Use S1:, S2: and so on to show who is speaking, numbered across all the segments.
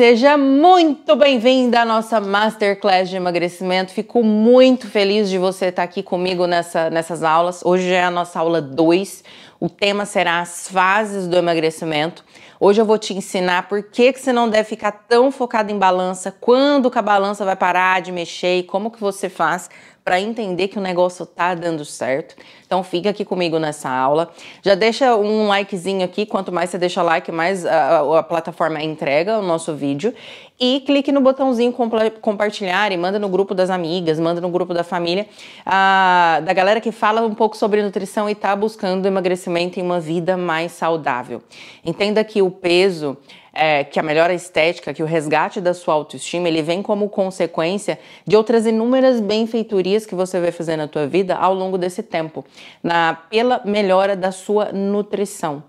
S1: Seja muito bem-vinda à nossa Masterclass de emagrecimento. Fico muito feliz de você estar aqui comigo nessa, nessas aulas. Hoje é a nossa aula 2. O tema será as fases do emagrecimento. Hoje eu vou te ensinar por que, que você não deve ficar tão focado em balança, quando que a balança vai parar de mexer e como que você faz para entender que o negócio tá dando certo. Então fica aqui comigo nessa aula. Já deixa um likezinho aqui, quanto mais você deixa like, mais a, a plataforma entrega o nosso vídeo. E clique no botãozinho compartilhar e manda no grupo das amigas, manda no grupo da família, a, da galera que fala um pouco sobre nutrição e tá buscando emagrecimento em uma vida mais saudável. Entenda que o peso é, que a melhora estética, que o resgate da sua autoestima, ele vem como consequência de outras inúmeras benfeitorias que você vai fazer na tua vida ao longo desse tempo, na, pela melhora da sua nutrição.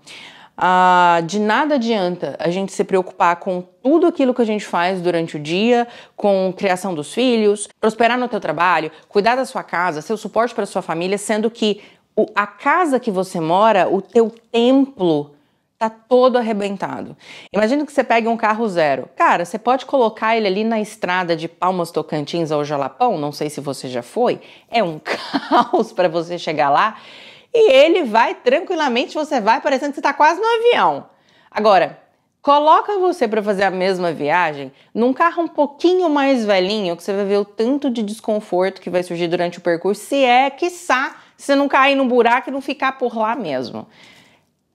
S1: Ah, de nada adianta a gente se preocupar com tudo aquilo que a gente faz durante o dia, com criação dos filhos, prosperar no teu trabalho, cuidar da sua casa, ser o suporte para sua família, sendo que o, a casa que você mora, o teu templo tá todo arrebentado. Imagina que você pegue um carro zero. Cara, você pode colocar ele ali na estrada de Palmas Tocantins ao Jalapão, não sei se você já foi, é um caos para você chegar lá, e ele vai tranquilamente, você vai parecendo que você tá quase no avião. Agora, Coloca você para fazer a mesma viagem num carro um pouquinho mais velhinho, que você vai ver o tanto de desconforto que vai surgir durante o percurso, se é, que sa, se não cair num buraco e não ficar por lá mesmo.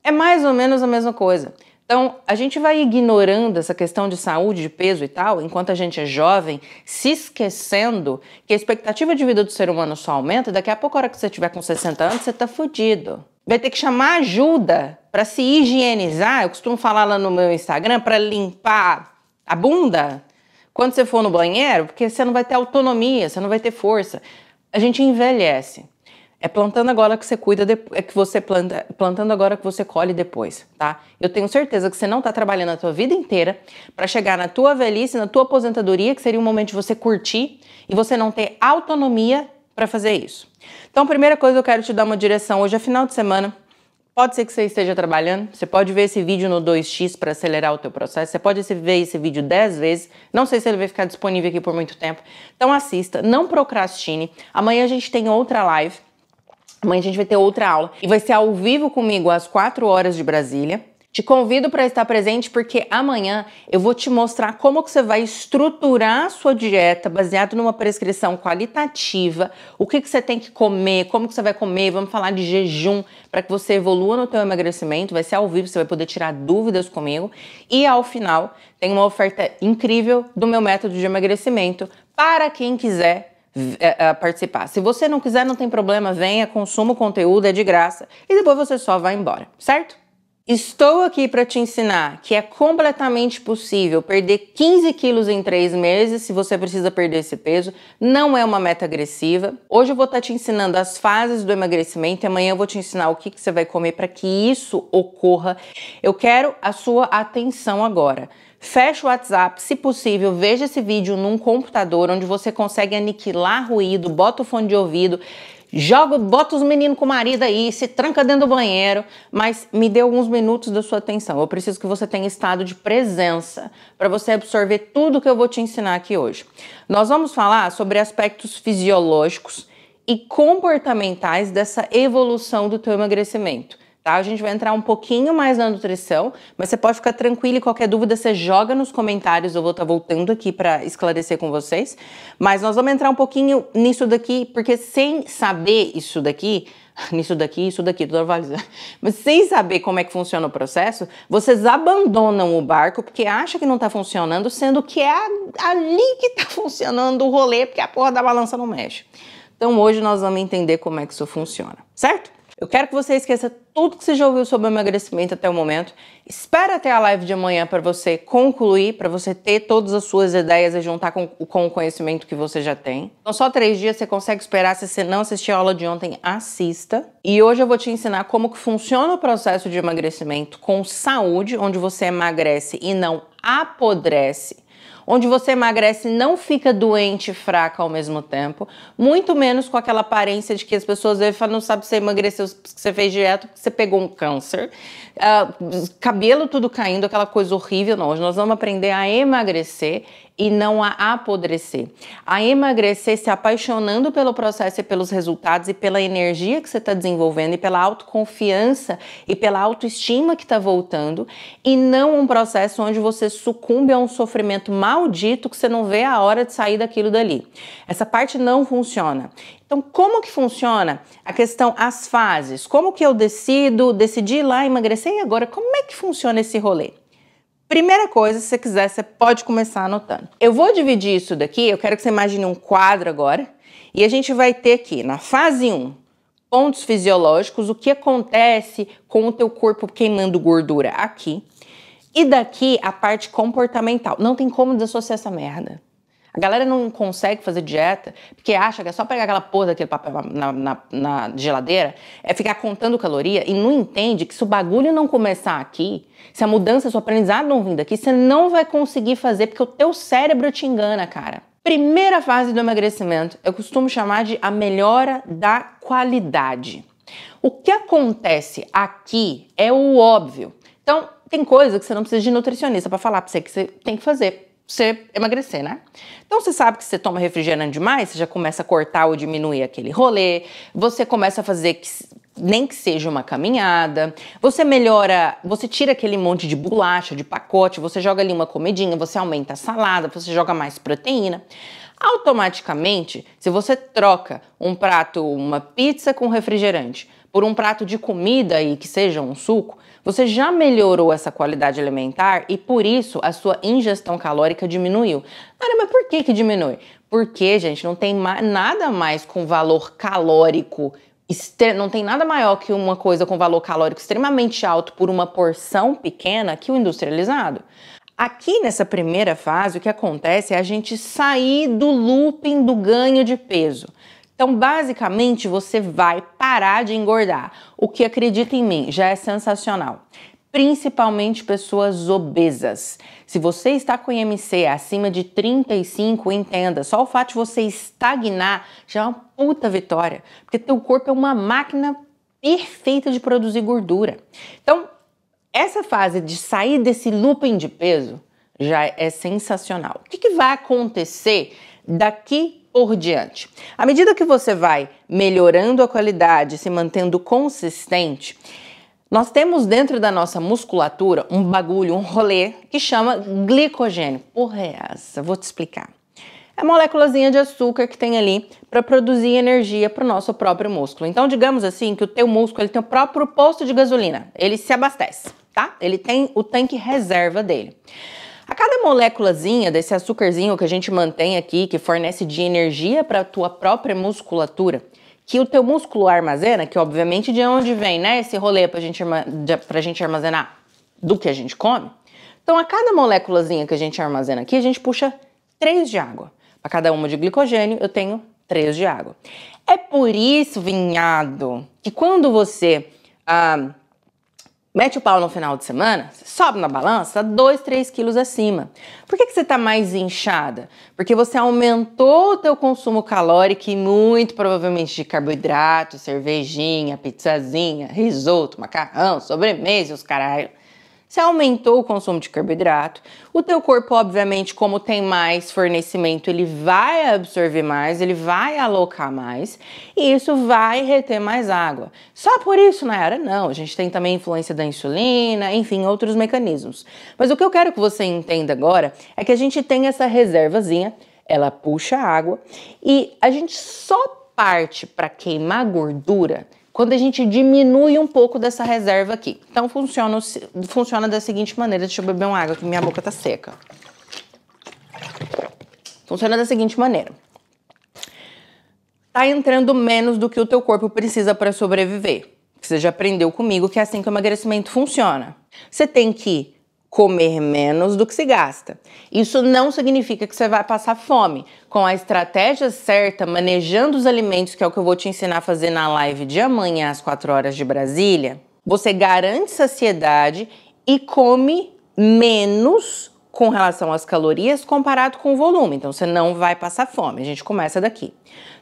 S1: É mais ou menos a mesma coisa. Então, a gente vai ignorando essa questão de saúde, de peso e tal, enquanto a gente é jovem, se esquecendo que a expectativa de vida do ser humano só aumenta, e daqui a pouco, a hora que você tiver com 60 anos, você tá fudido. Vai ter que chamar ajuda para se higienizar. Eu costumo falar lá no meu Instagram para limpar a bunda quando você for no banheiro, porque você não vai ter autonomia, você não vai ter força. A gente envelhece. É plantando agora que você cuida, de, é que você planta, é plantando agora que você colhe depois, tá? Eu tenho certeza que você não está trabalhando a tua vida inteira para chegar na tua velhice, na tua aposentadoria, que seria um momento de você curtir e você não ter autonomia para fazer isso. Então, primeira coisa, eu quero te dar uma direção. Hoje é final de semana. Pode ser que você esteja trabalhando, você pode ver esse vídeo no 2x para acelerar o teu processo, você pode ver esse vídeo 10 vezes, não sei se ele vai ficar disponível aqui por muito tempo. Então assista, não procrastine. Amanhã a gente tem outra live Amanhã a gente vai ter outra aula e vai ser ao vivo comigo às 4 horas de Brasília. Te convido para estar presente porque amanhã eu vou te mostrar como que você vai estruturar a sua dieta baseado numa prescrição qualitativa, o que, que você tem que comer, como que você vai comer, vamos falar de jejum para que você evolua no teu emagrecimento, vai ser ao vivo, você vai poder tirar dúvidas comigo e ao final tem uma oferta incrível do meu método de emagrecimento para quem quiser a é, é, participar. Se você não quiser, não tem problema, venha, consuma o conteúdo, é de graça e depois você só vai embora, certo? Estou aqui para te ensinar que é completamente possível perder 15 quilos em 3 meses se você precisa perder esse peso. Não é uma meta agressiva. Hoje eu vou estar tá te ensinando as fases do emagrecimento e amanhã eu vou te ensinar o que, que você vai comer para que isso ocorra. Eu quero a sua atenção agora. Feche o WhatsApp, se possível, veja esse vídeo num computador onde você consegue aniquilar ruído, bota o fone de ouvido, joga, bota os meninos com o marido aí, se tranca dentro do banheiro, mas me dê alguns minutos da sua atenção. Eu preciso que você tenha estado de presença para você absorver tudo que eu vou te ensinar aqui hoje. Nós vamos falar sobre aspectos fisiológicos e comportamentais dessa evolução do teu emagrecimento. Tá? A gente vai entrar um pouquinho mais na nutrição, mas você pode ficar tranquilo e qualquer dúvida você joga nos comentários, eu vou estar tá voltando aqui para esclarecer com vocês. Mas nós vamos entrar um pouquinho nisso daqui, porque sem saber isso daqui, nisso daqui, isso daqui, tudo avalizando. Mas sem saber como é que funciona o processo, vocês abandonam o barco porque acha que não está funcionando, sendo que é ali que está funcionando o rolê, porque a porra da balança não mexe. Então hoje nós vamos entender como é que isso funciona, certo? Eu quero que você esqueça tudo que você já ouviu sobre emagrecimento até o momento. Espera até a live de amanhã para você concluir, para você ter todas as suas ideias e juntar com, com o conhecimento que você já tem. Então, só três dias você consegue esperar. Se você não assistiu a aula de ontem, assista. E hoje eu vou te ensinar como que funciona o processo de emagrecimento com saúde, onde você emagrece e não apodrece onde você emagrece e não fica doente e fraca ao mesmo tempo, muito menos com aquela aparência de que as pessoas falam, não sabe se você emagreceu, se você fez dieta, porque você pegou um câncer, uh, cabelo tudo caindo, aquela coisa horrível. Não, hoje nós vamos aprender a emagrecer e não a apodrecer. A emagrecer se apaixonando pelo processo e pelos resultados e pela energia que você está desenvolvendo e pela autoconfiança e pela autoestima que está voltando e não um processo onde você sucumbe a um sofrimento maldito que você não vê a hora de sair daquilo dali. Essa parte não funciona. Então, como que funciona a questão as fases? Como que eu decido, decidi lá emagrecer e agora como é que funciona esse rolê? Primeira coisa, se você quiser, você pode começar anotando. Eu vou dividir isso daqui, eu quero que você imagine um quadro agora, e a gente vai ter aqui, na fase 1, pontos fisiológicos, o que acontece com o teu corpo queimando gordura aqui, e daqui a parte comportamental. Não tem como dissociar essa merda. A galera não consegue fazer dieta porque acha que é só pegar aquela porra daquele papel na, na, na geladeira, é ficar contando caloria e não entende que se o bagulho não começar aqui, se a mudança, se o aprendizado não vir daqui, você não vai conseguir fazer porque o teu cérebro te engana, cara. Primeira fase do emagrecimento, eu costumo chamar de a melhora da qualidade. O que acontece aqui é o óbvio. Então, tem coisa que você não precisa de nutricionista para falar para você que você tem que fazer você emagrecer, né? Então você sabe que você toma refrigerante demais, você já começa a cortar ou diminuir aquele rolê, você começa a fazer que, nem que seja uma caminhada, você melhora, você tira aquele monte de bolacha, de pacote, você joga ali uma comidinha, você aumenta a salada, você joga mais proteína. Automaticamente, se você troca um prato, uma pizza com refrigerante, por um prato de comida e que seja um suco, você já melhorou essa qualidade alimentar e por isso a sua ingestão calórica diminuiu. Cara, mas por que que diminui? Porque, gente, não tem ma nada mais com valor calórico não tem nada maior que uma coisa com valor calórico extremamente alto por uma porção pequena que o industrializado. Aqui nessa primeira fase, o que acontece é a gente sair do looping do ganho de peso. Então, basicamente, você vai parar de engordar. O que acredita em mim já é sensacional. Principalmente pessoas obesas. Se você está com IMC acima de 35, entenda, só o fato de você estagnar já é uma puta vitória, porque teu corpo é uma máquina perfeita de produzir gordura. Então, essa fase de sair desse looping de peso já é sensacional. O que, que vai acontecer daqui por diante. À medida que você vai melhorando a qualidade, se mantendo consistente, nós temos dentro da nossa musculatura um bagulho, um rolê que chama glicogênio. Porra, é essa? Vou te explicar. É a moléculazinha de açúcar que tem ali para produzir energia para o nosso próprio músculo. Então, digamos assim que o teu músculo ele tem o próprio posto de gasolina, ele se abastece, tá? Ele tem o tanque reserva dele. A cada moléculazinha desse açúcarzinho que a gente mantém aqui, que fornece de energia para a tua própria musculatura, que o teu músculo armazena, que obviamente de onde vem, né, esse rolê para gente, gente armazenar do que a gente come. Então, a cada moléculazinha que a gente armazena aqui, a gente puxa 3 de água. Para cada uma de glicogênio, eu tenho 3 de água. É por isso, vinhado, que quando você ah, Mete o pau no final de semana, sobe na balança 2, 3 quilos acima. Por que, que você está mais inchada? Porque você aumentou o teu consumo calórico e muito provavelmente de carboidrato, cervejinha, pizzazinha, risoto, macarrão, sobremesa e os caralho. Você aumentou o consumo de carboidrato, o teu corpo, obviamente, como tem mais fornecimento, ele vai absorver mais, ele vai alocar mais, e isso vai reter mais água. Só por isso, na não. A gente tem também influência da insulina, enfim, outros mecanismos. Mas o que eu quero que você entenda agora é que a gente tem essa reservazinha, ela puxa água, e a gente só parte para queimar gordura quando a gente diminui um pouco dessa reserva aqui. Então funciona, funciona da seguinte maneira, deixa eu beber uma água que minha boca tá seca. Funciona da seguinte maneira. Tá entrando menos do que o teu corpo precisa para sobreviver. Você já aprendeu comigo que é assim que o emagrecimento funciona. Você tem que comer menos do que se gasta. Isso não significa que você vai passar fome. Com a estratégia certa, manejando os alimentos, que é o que eu vou te ensinar a fazer na live de amanhã às 4 horas de Brasília, você garante saciedade e come menos com relação às calorias comparado com o volume. Então você não vai passar fome. A gente começa daqui.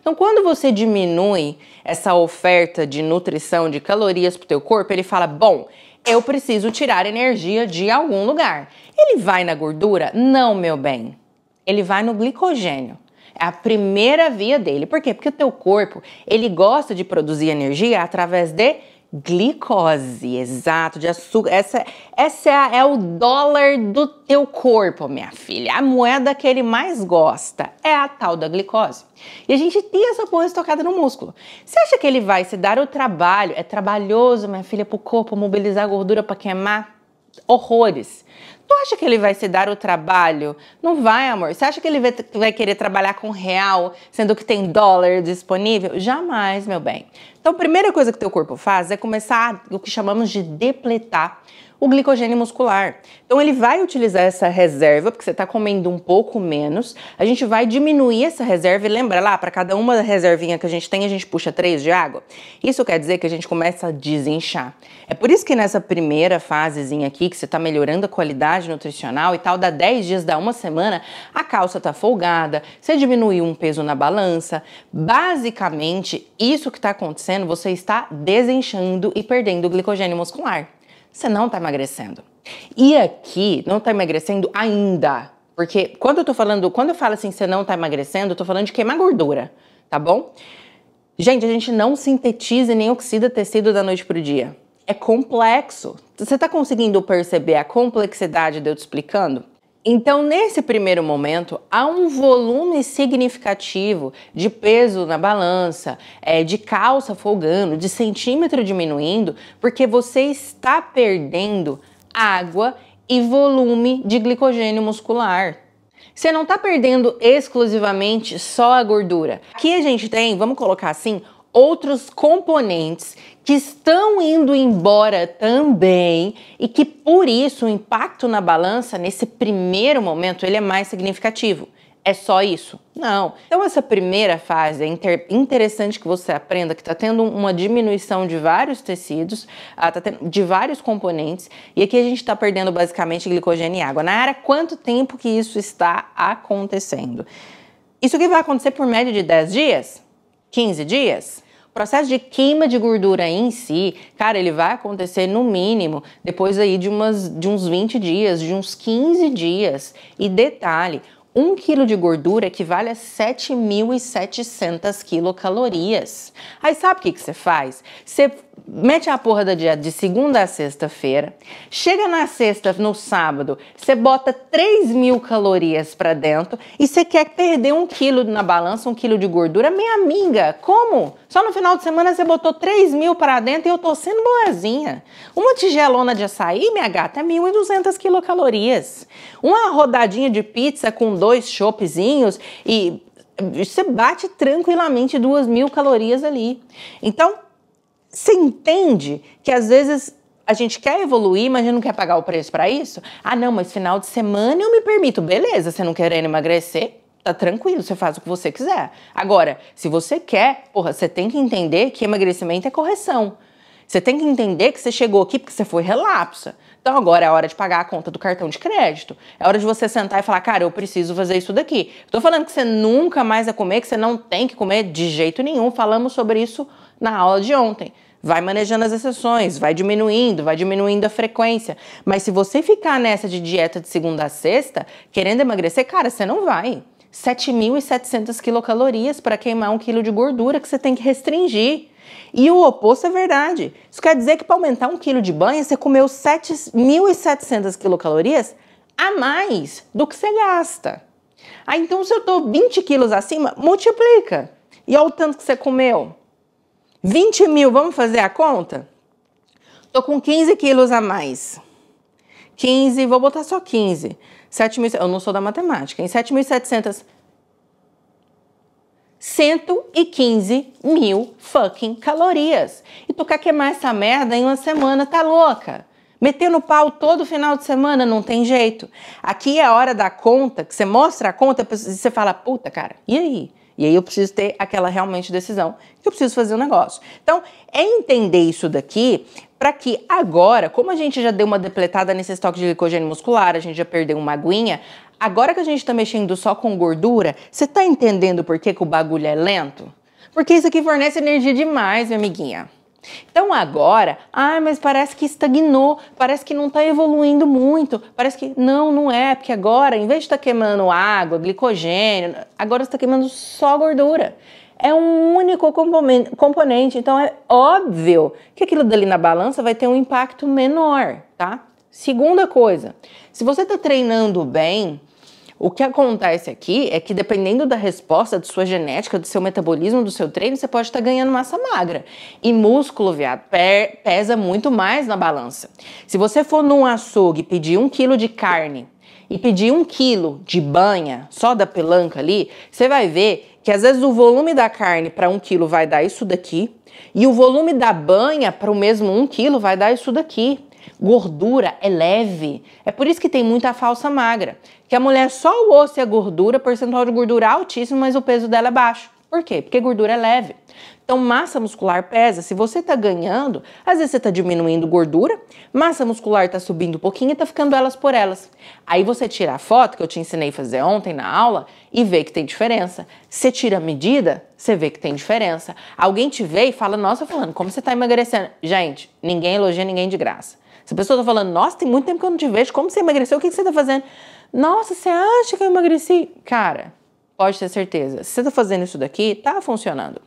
S1: Então quando você diminui essa oferta de nutrição de calorias para o teu corpo, ele fala: bom, eu preciso tirar energia de algum lugar. Ele vai na gordura? Não, meu bem. Ele vai no glicogênio. É a primeira via dele. Por quê? Porque o teu corpo, ele gosta de produzir energia através de Glicose, exato, de açúcar. Essa, essa é, a, é, o dólar do teu corpo, minha filha. A moeda que ele mais gosta é a tal da glicose. E a gente tem essa porra estocada no músculo. Você acha que ele vai se dar o trabalho? É trabalhoso, minha filha, pro corpo mobilizar gordura para queimar? Horrores. Tu acha que ele vai se dar o trabalho? Não vai, amor. Você acha que ele vai querer trabalhar com real, sendo que tem dólar disponível? Jamais, meu bem. Então, a primeira coisa que teu corpo faz é começar o que chamamos de depletar o glicogênio muscular. Então ele vai utilizar essa reserva, porque você está comendo um pouco menos, a gente vai diminuir essa reserva e lembra lá, para cada uma reservinha que a gente tem, a gente puxa três de água. Isso quer dizer que a gente começa a desinchar. É por isso que nessa primeira fasezinha aqui, que você está melhorando a qualidade nutricional e tal, dá 10 dias, dá uma semana, a calça está folgada, você diminuiu um peso na balança. Basicamente, isso que está acontecendo, você está desinchando e perdendo o glicogênio muscular você não está emagrecendo. E aqui, não está emagrecendo ainda. Porque quando eu tô falando, quando eu falo assim, você não está emagrecendo, eu tô falando de queimar gordura, tá bom? Gente, a gente não sintetiza nem oxida tecido da noite pro dia. É complexo. Você está conseguindo perceber a complexidade de eu te explicando? Então, nesse primeiro momento, há um volume significativo de peso na balança, é, de calça folgando, de centímetro diminuindo, porque você está perdendo água e volume de glicogênio muscular. Você não está perdendo exclusivamente só a gordura. Aqui a gente tem, vamos colocar assim, outros componentes que estão indo embora também e que por isso o impacto na balança nesse primeiro momento ele é mais significativo. É só isso? Não. Então essa primeira fase é inter interessante que você aprenda que está tendo uma diminuição de vários tecidos, ah, tá de vários componentes e aqui a gente está perdendo basicamente glicogênio e água. Na área, quanto tempo que isso está acontecendo? Isso que vai acontecer por média de 10 dias? 15 dias? processo de queima de gordura em si, cara, ele vai acontecer no mínimo depois aí de, umas, de uns 20 dias, de uns 15 dias. E detalhe, 1 kg de gordura equivale a 7.700 quilocalorias. Aí sabe o que, que você faz? Você mete a porra da dieta de segunda a sexta-feira, chega na sexta, no sábado, você bota 3 mil calorias para dentro e você quer perder um quilo na balança, um quilo de gordura, minha amiga, como? Só no final de semana você botou 3 mil para dentro e eu tô sendo boazinha. Uma tigelona de açaí, minha gata, é 1.200 quilocalorias uma rodadinha de pizza com dois choppzinhos e você bate tranquilamente duas mil calorias ali. Então, você entende que às vezes a gente quer evoluir, mas a gente não quer pagar o preço para isso? Ah, não, mas final de semana eu me permito. Beleza, você não querendo emagrecer, tá tranquilo, você faz o que você quiser. Agora, se você quer, porra, você tem que entender que emagrecimento é correção. Você tem que entender que você chegou aqui porque você foi relapsa. Então agora é a hora de pagar a conta do cartão de crédito. É hora de você sentar e falar, cara, eu preciso fazer isso daqui. Estou falando que você nunca mais vai comer, que você não tem que comer de jeito nenhum. Falamos sobre isso na aula de ontem. Vai manejando as exceções, vai diminuindo, vai diminuindo a frequência. Mas se você ficar nessa de dieta de segunda a sexta, querendo emagrecer, cara, você não vai. 7.700 quilocalorias para queimar um quilo de gordura que você tem que restringir. E o oposto é verdade. Isso quer dizer que para aumentar um quilo de banha, você comeu 7.700 quilocalorias a mais do que você gasta. Ah, então se eu estou 20 quilos acima, multiplica. E olha o tanto que você comeu. 20 mil, vamos fazer a conta? Estou com 15 quilos a mais. 15, vou botar só 15. 7.000, eu não sou da matemática, em 7.700 115 mil fucking calorias. E tu quer queimar essa merda em uma semana, tá louca? Metendo pau todo final de semana, não tem jeito. Aqui é a hora da conta, que você mostra a conta e você fala, puta, cara, e aí? E aí eu preciso ter aquela realmente decisão que eu preciso fazer o um negócio. Então, é entender isso daqui para que agora, como a gente já deu uma depletada nesse estoque de glicogênio muscular, a gente já perdeu uma aguinha, Agora que a gente está mexendo só com gordura, você está entendendo por que, que o bagulho é lento? Porque isso aqui fornece energia demais, minha amiguinha. Então agora, ah, mas parece que estagnou, parece que não está evoluindo muito, parece que não, não é, porque agora, em vez de estar tá queimando água, glicogênio, agora está queimando só gordura. É um único componente, então é óbvio que aquilo dali na balança vai ter um impacto menor, tá? Segunda coisa, se você está treinando bem, o que acontece aqui é que dependendo da resposta de sua genética, do seu metabolismo, do seu treino, você pode estar tá ganhando massa magra. E músculo, viado, pesa muito mais na balança. Se você for num açougue pedir um quilo de carne e pedir um quilo de banha, só da pelanca ali, você vai ver que às vezes o volume da carne para um quilo vai dar isso daqui, e o volume da banha para o mesmo um quilo vai dar isso daqui. Gordura é leve. É por isso que tem muita falsa magra. Que a mulher só o osso e a gordura, percentual de gordura altíssimo, mas o peso dela é baixo. Por quê? Porque gordura é leve. Então, massa muscular pesa. Se você está ganhando, às vezes você está diminuindo gordura, massa muscular está subindo um pouquinho e está ficando elas por elas. Aí você tira a foto que eu te ensinei a fazer ontem na aula e vê que tem diferença. Você tira a medida, você vê que tem diferença. Alguém te vê e fala: Nossa, falando, como você está emagrecendo? Gente, ninguém elogia ninguém de graça. Se a pessoa está falando, nossa, tem muito tempo que eu não te vejo, como você emagreceu, o que, você está fazendo? Nossa, você acha que eu emagreci? Cara, pode ter certeza, se você está fazendo isso daqui, está funcionando.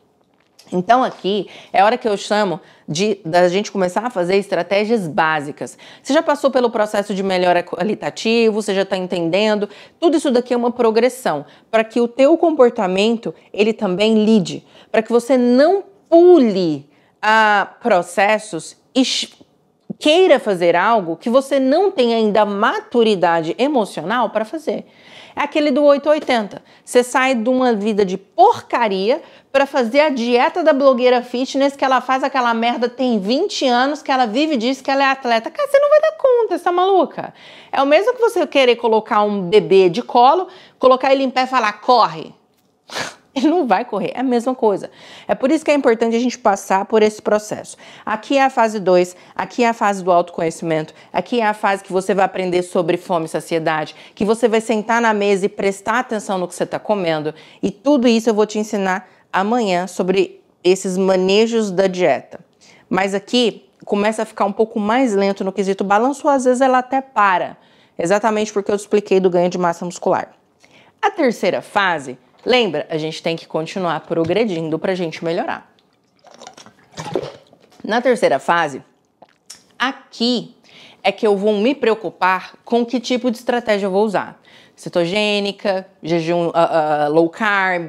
S1: Então aqui é a hora que eu chamo de da gente começar a fazer estratégias básicas. Você já passou pelo processo de melhora qualitativo, você já está entendendo. Tudo isso daqui é uma progressão para que o teu comportamento ele também lide, para que você não pule a ah, processos e queira fazer algo que você não tem ainda maturidade emocional para fazer. É aquele do 880. Você sai de uma vida de porcaria para fazer a dieta da blogueira fitness que ela faz aquela merda tem 20 anos, que ela vive diz que ela é atleta. Cara, você não vai dar conta, essa tá maluca. É o mesmo que você querer colocar um bebê de colo, colocar ele em pé e falar: corre. ele não vai correr. É a mesma coisa. É por isso que é importante a gente passar por esse processo. Aqui é a fase 2, aqui é a fase do autoconhecimento, aqui é a fase que você vai aprender sobre fome e saciedade, que você vai sentar na mesa e prestar atenção no que você está comendo. E tudo isso eu vou te ensinar amanhã sobre esses manejos da dieta. Mas aqui começa a ficar um pouco mais lento no quesito balanço, ou às vezes ela até para, exatamente porque eu expliquei do ganho de massa muscular. A terceira fase Lembra, a gente tem que continuar progredindo para a gente melhorar. Na terceira fase, aqui é que eu vou me preocupar com que tipo de estratégia eu vou usar. Cetogênica, jejum uh, uh, low carb,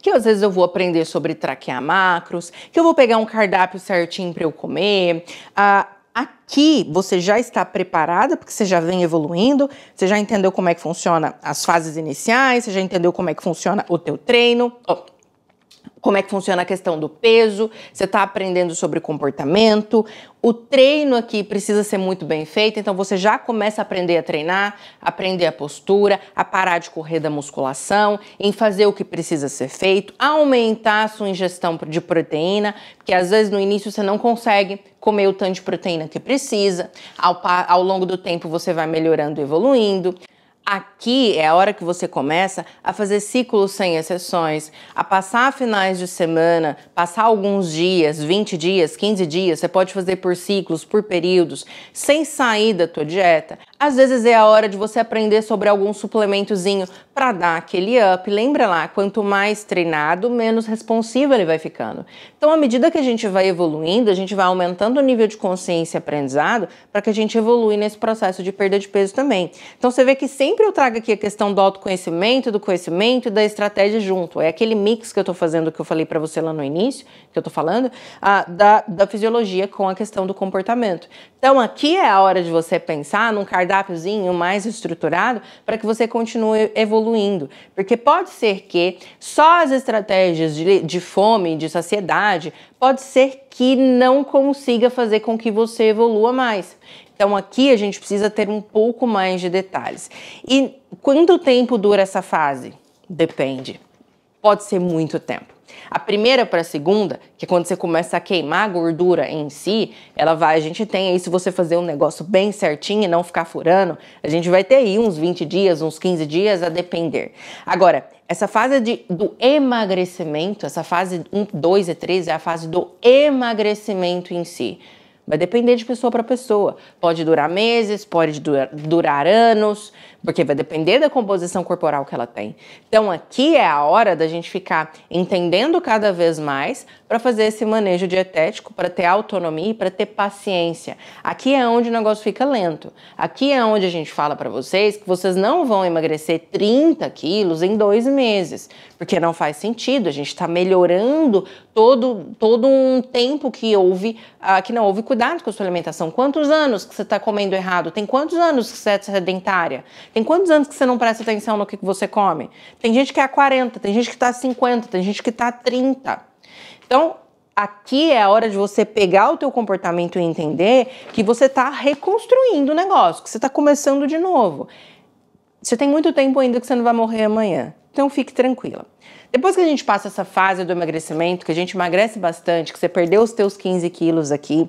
S1: que às vezes eu vou aprender sobre traquear macros, que eu vou pegar um cardápio certinho para eu comer, uh, Aqui você já está preparada, porque você já vem evoluindo, você já entendeu como é que funciona as fases iniciais, você já entendeu como é que funciona o teu treino. Oh como é que funciona a questão do peso, você está aprendendo sobre comportamento. O treino aqui precisa ser muito bem feito, então você já começa a aprender a treinar, a aprender a postura, a parar de correr da musculação, em fazer o que precisa ser feito, aumentar a sua ingestão de proteína, porque às vezes no início você não consegue comer o tanto de proteína que precisa, ao, ao longo do tempo você vai melhorando e evoluindo. Aqui é a hora que você começa a fazer ciclos sem exceções, a passar finais de semana, passar alguns dias, 20 dias, 15 dias, você pode fazer por ciclos, por períodos, sem sair da tua dieta. Às vezes é a hora de você aprender sobre algum suplementozinho para dar aquele up. Lembra lá, quanto mais treinado, menos responsivo ele vai ficando. Então, à medida que a gente vai evoluindo, a gente vai aumentando o nível de consciência e aprendizado para que a gente evolui nesse processo de perda de peso também. Então, você vê que sempre sempre eu trago aqui a questão do autoconhecimento, do conhecimento e da estratégia junto. É aquele mix que eu estou fazendo, que eu falei para você lá no início, que eu estou falando, a, da, da fisiologia com a questão do comportamento. Então, aqui é a hora de você pensar num cardápiozinho mais estruturado para que você continue evoluindo. Porque pode ser que só as estratégias de, de fome, de saciedade, pode ser que não consiga fazer com que você evolua mais. Então aqui a gente precisa ter um pouco mais de detalhes. E quanto tempo dura essa fase? Depende. Pode ser muito tempo. A primeira para a segunda, que é quando você começa a queimar a gordura em si, ela vai, a gente tem aí, se você fazer um negócio bem certinho e não ficar furando, a gente vai ter aí uns 20 dias, uns 15 dias, a depender. Agora, essa fase de, do emagrecimento, essa fase 1, 2 e 3 é a fase do emagrecimento em si. Vai depender de pessoa para pessoa. Pode durar meses, pode durar, anos, porque vai depender da composição corporal que ela tem. Então aqui é a hora da gente ficar entendendo cada vez mais para fazer esse manejo dietético, para ter autonomia e para ter paciência. Aqui é onde o negócio fica lento. Aqui é onde a gente fala para vocês que vocês não vão emagrecer 30 quilos em dois meses, porque não faz sentido. A gente está melhorando todo, todo um tempo que houve, uh, que não houve cuidado com a sua alimentação. Quantos anos que você está comendo errado? Tem quantos anos que você é sedentária? Tem quantos anos que você não presta atenção no que, você come? Tem gente que é a 40, tem gente que está a 50, tem gente que está a 30. Então, aqui é a hora de você pegar o teu comportamento e entender que você está reconstruindo o negócio, que você está começando de novo. Você tem muito tempo ainda que você não vai morrer amanhã. Então fique tranquila. Depois que a gente passa essa fase do emagrecimento, que a gente emagrece bastante, que você perdeu os teus 15 quilos aqui,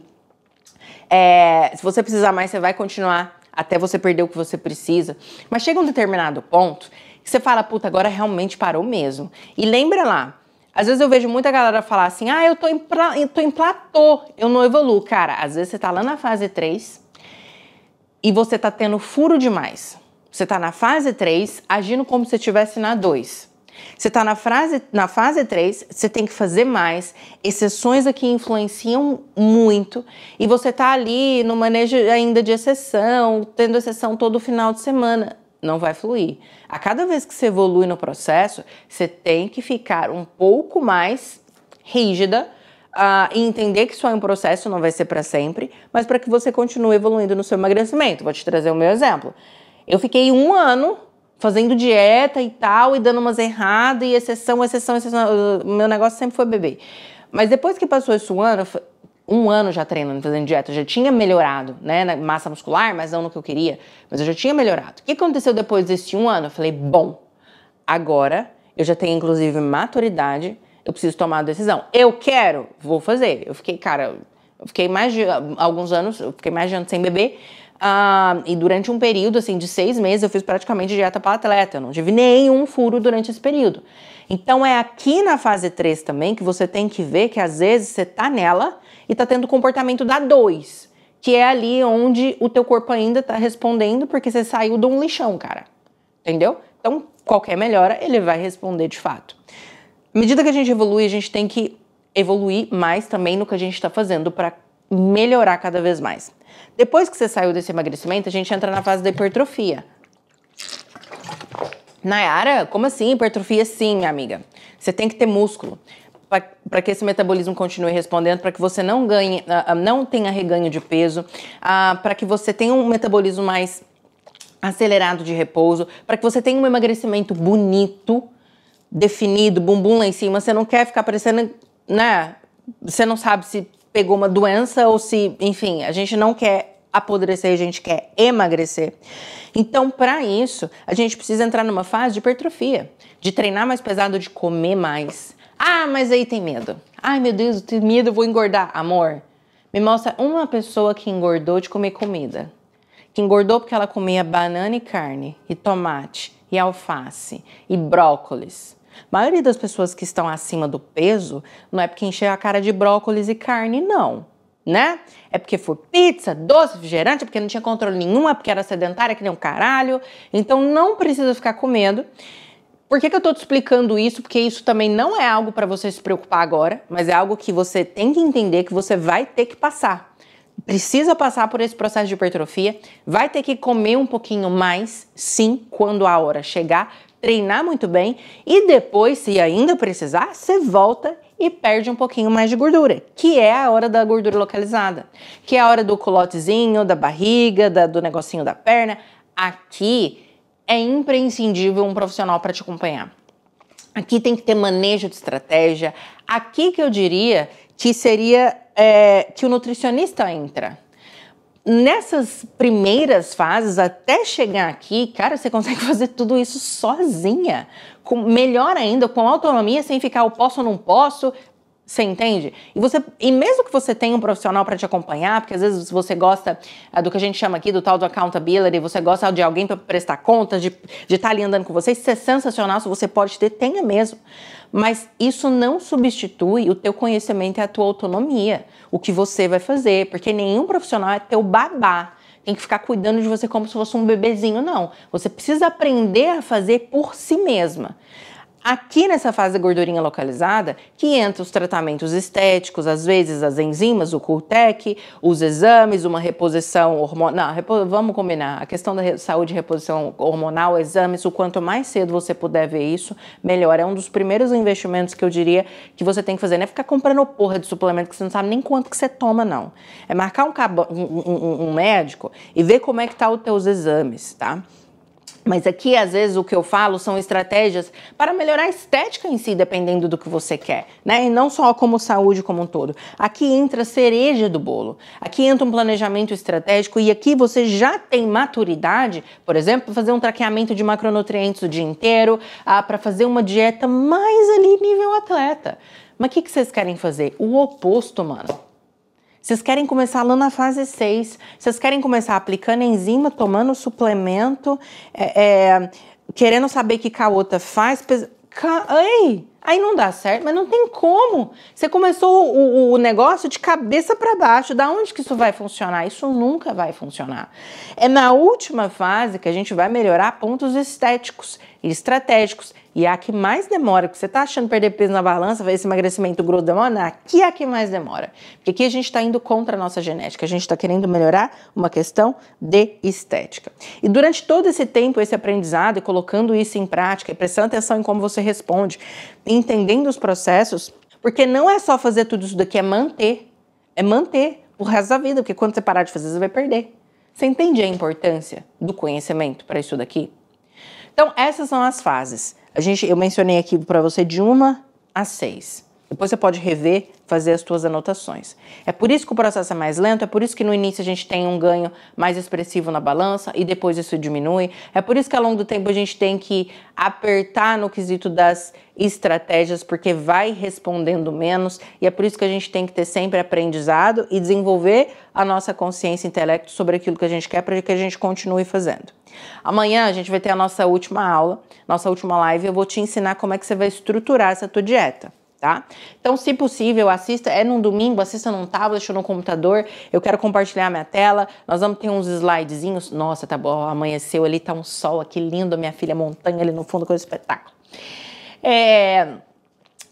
S1: é, se você precisar mais, você vai continuar até você perder o que você precisa. Mas chega um determinado ponto que você fala, puta, agora realmente parou mesmo. E lembra lá, às vezes eu vejo muita galera falar assim, ah, eu tô em, eu tô em platô, eu não evoluo. Cara, às vezes você tá lá na fase 3 e você tá tendo furo demais. Você tá na fase 3 agindo como se estivesse na 2. Você está na, na fase 3, você tem que fazer mais. Exceções aqui influenciam muito. E você está ali no manejo ainda de exceção, tendo exceção todo final de semana. Não vai fluir. A cada vez que você evolui no processo, você tem que ficar um pouco mais rígida uh, e entender que só é um processo, não vai ser para sempre, mas para que você continue evoluindo no seu emagrecimento. Vou te trazer o meu exemplo. Eu fiquei um ano fazendo dieta e tal, e dando umas erradas, e exceção, exceção, exceção. O meu negócio sempre foi beber. Mas depois que passou esse ano, um ano já treinando, fazendo dieta, eu já tinha melhorado, né? Na massa muscular, mas não no que eu queria, mas eu já tinha melhorado. O que aconteceu depois desse um ano? Eu falei, bom, agora eu já tenho inclusive maturidade, eu preciso tomar a decisão. Eu quero, vou fazer. Eu fiquei, cara, eu fiquei mais de alguns anos, eu fiquei mais de anos sem beber, Uh, e durante um período assim de seis meses eu fiz praticamente dieta para atleta, eu não tive nenhum furo durante esse período. Então é aqui na fase 3 também que você tem que ver que às vezes você tá nela e tá tendo o comportamento da 2, que é ali onde o teu corpo ainda tá respondendo porque você saiu de um lixão, cara. Entendeu? Então, qualquer melhora, ele vai responder de fato. À medida que a gente evolui, a gente tem que evoluir mais também no que a gente está fazendo para melhorar cada vez mais. Depois que você saiu desse emagrecimento, a gente entra na fase da hipertrofia. Nayara, como assim? Hipertrofia sim, minha amiga. Você tem que ter músculo para que esse metabolismo continue respondendo, para que você não ganhe, ah, ah, não tenha reganho de peso, ah, para que você tenha um metabolismo mais acelerado de repouso, para que você tenha um emagrecimento bonito, definido, bumbum lá em cima. Você não quer ficar parecendo, né? Você não sabe se pegou uma doença ou se, enfim, a gente não quer apodrecer, a gente quer emagrecer. Então, para isso, a gente precisa entrar numa fase de hipertrofia, de treinar mais pesado, de comer mais. Ah, mas aí tem medo. Ai, meu Deus, eu tenho medo, eu vou engordar. Amor, me mostra uma pessoa que engordou de comer comida. Que engordou porque ela comia banana e carne, e tomate, e alface, e brócolis. A maioria das pessoas que estão acima do peso não é porque encheu a cara de brócolis e carne, não. Né? É porque foi pizza, doce, refrigerante, é porque não tinha controle nenhum, é porque era sedentária que nem um caralho. Então não precisa ficar com medo. Por que, que eu estou te explicando isso? Porque isso também não é algo para você se preocupar agora, mas é algo que você tem que entender que você vai ter que passar. Precisa passar por esse processo de hipertrofia, vai ter que comer um pouquinho mais, sim, quando a hora chegar, treinar muito bem e depois, se ainda precisar, você volta e perde um pouquinho mais de gordura, que é a hora da gordura localizada, que é a hora do culotezinho, da barriga, da, do negocinho da perna. Aqui é imprescindível um profissional para te acompanhar. Aqui tem que ter manejo de estratégia. Aqui que eu diria que seria é, que o nutricionista entra nessas primeiras fases, até chegar aqui, cara, você consegue fazer tudo isso sozinha. Com, melhor ainda, com autonomia, sem ficar eu posso ou não posso, você entende? E, você, e mesmo que você tenha um profissional para te acompanhar, porque às vezes você gosta ah, do que a gente chama aqui do tal do accountability, você gosta de alguém para prestar contas, de estar tá ali andando com você, isso é sensacional, se você pode ter, tenha mesmo. Mas isso não substitui o teu conhecimento e a tua autonomia, o que você vai fazer, porque nenhum profissional é teu babá tem que ficar cuidando de você como se fosse um bebezinho, não. Você precisa aprender a fazer por si mesma. Aqui nessa fase da gordurinha localizada, que entra os tratamentos estéticos, às vezes as enzimas, o Curtec, os exames, uma reposição hormonal. Repo... Vamos combinar, a questão da saúde e reposição hormonal, exames, o quanto mais cedo você puder ver isso, melhor. É um dos primeiros investimentos que eu diria que você tem que fazer. Não é ficar comprando porra de suplemento que você não sabe nem quanto que você toma, não. É marcar um, cabo... um, um, um médico e ver como é que tá os teus exames, tá? Mas aqui, às vezes, o que eu falo são estratégias para melhorar a estética em si, dependendo do que você quer, né? E não só como saúde como um todo. Aqui entra a cereja do bolo. Aqui entra um planejamento estratégico e aqui você já tem maturidade, por exemplo, para fazer um traqueamento de macronutrientes o dia inteiro, ah, para fazer uma dieta mais ali nível atleta. Mas o que, que vocês querem fazer? O oposto, mano. Vocês querem começar lá na fase 6, vocês querem começar aplicando enzima, tomando suplemento, é, é, querendo saber o que outra faz. Pes... Ei, aí não dá certo, mas não tem como. Você começou o, o negócio de cabeça para baixo, da onde que isso vai funcionar? Isso nunca vai funcionar. É na última fase que a gente vai melhorar pontos estéticos e estratégicos e a que mais demora, porque você está achando perder peso na balança, esse emagrecimento grosso demora, aqui é a que mais demora. Porque aqui a gente está indo contra a nossa genética, a gente está querendo melhorar uma questão de estética. E durante todo esse tempo, esse aprendizado e colocando isso em prática, e prestando atenção em como você responde, entendendo os processos, porque não é só fazer tudo isso daqui, é manter. É manter o resto da vida, porque quando você parar de fazer, você vai perder. Você entende a importância do conhecimento para isso daqui? Então, essas são as fases. A gente, eu mencionei aqui para você de 1 a 6. Depois você pode rever, fazer as suas anotações. É por isso que o processo é mais lento, é por isso que no início a gente tem um ganho mais expressivo na balança e depois isso diminui. É por isso que ao longo do tempo a gente tem que apertar no quesito das estratégias, porque vai respondendo menos, e é por isso que a gente tem que ter sempre aprendizado e desenvolver a nossa consciência e intelecto sobre aquilo que a gente quer para que a gente continue fazendo. Amanhã a gente vai ter a nossa última aula, nossa última live, eu vou te ensinar como é que você vai estruturar essa tua dieta. Tá? Então, se possível, assista. É num domingo, assista num tablet ou no computador. Eu quero compartilhar minha tela. Nós vamos ter uns slidezinhos. Nossa, tá bom, amanheceu ali, tá um sol aqui lindo. Minha filha montanha ali no fundo, coisa espetáculo. É,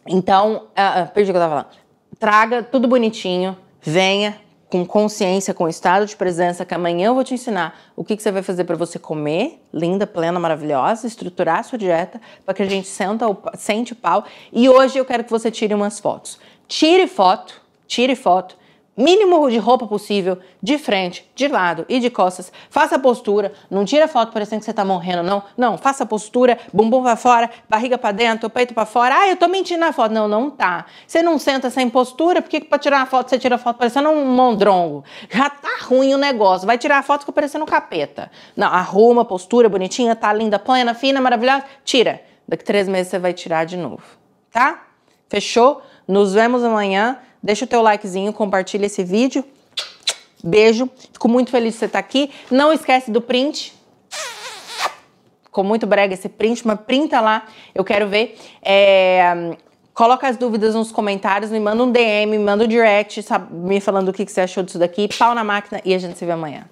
S1: então, ah, ah, perdi o que eu tava falando. Traga tudo bonitinho, venha, com consciência, com estado de presença, que amanhã eu vou te ensinar o que, que você vai fazer para você comer, linda, plena, maravilhosa, estruturar a sua dieta, para que a gente senta, o, sente o pau. E hoje eu quero que você tire umas fotos. Tire foto, tire foto mínimo de roupa possível, de frente, de lado e de costas. Faça a postura, não tira foto parecendo que você tá morrendo, não. Não, faça a postura, bumbum para fora, barriga para dentro, peito para fora. Ah, eu tô mentindo na foto. Não, não tá. Você não senta sem postura, porque para tirar a foto você tira a foto parecendo um mondrongo. Já tá ruim o negócio. Vai tirar a foto fica parecendo um capeta. Não, arruma, postura bonitinha, tá linda, plena, fina, maravilhosa. Tira. Daqui três meses você vai tirar de novo, tá? Fechou? Nos vemos amanhã. Deixa o teu likezinho, compartilha esse vídeo. Beijo. Fico muito feliz de você estar aqui. Não esquece do print. Ficou muito brega esse print, mas printa lá. Eu quero ver. É, Coloca as dúvidas nos comentários, me manda um DM, me manda um direct, sabe, me falando o que, que você achou disso daqui. Pau na máquina e a gente se vê amanhã.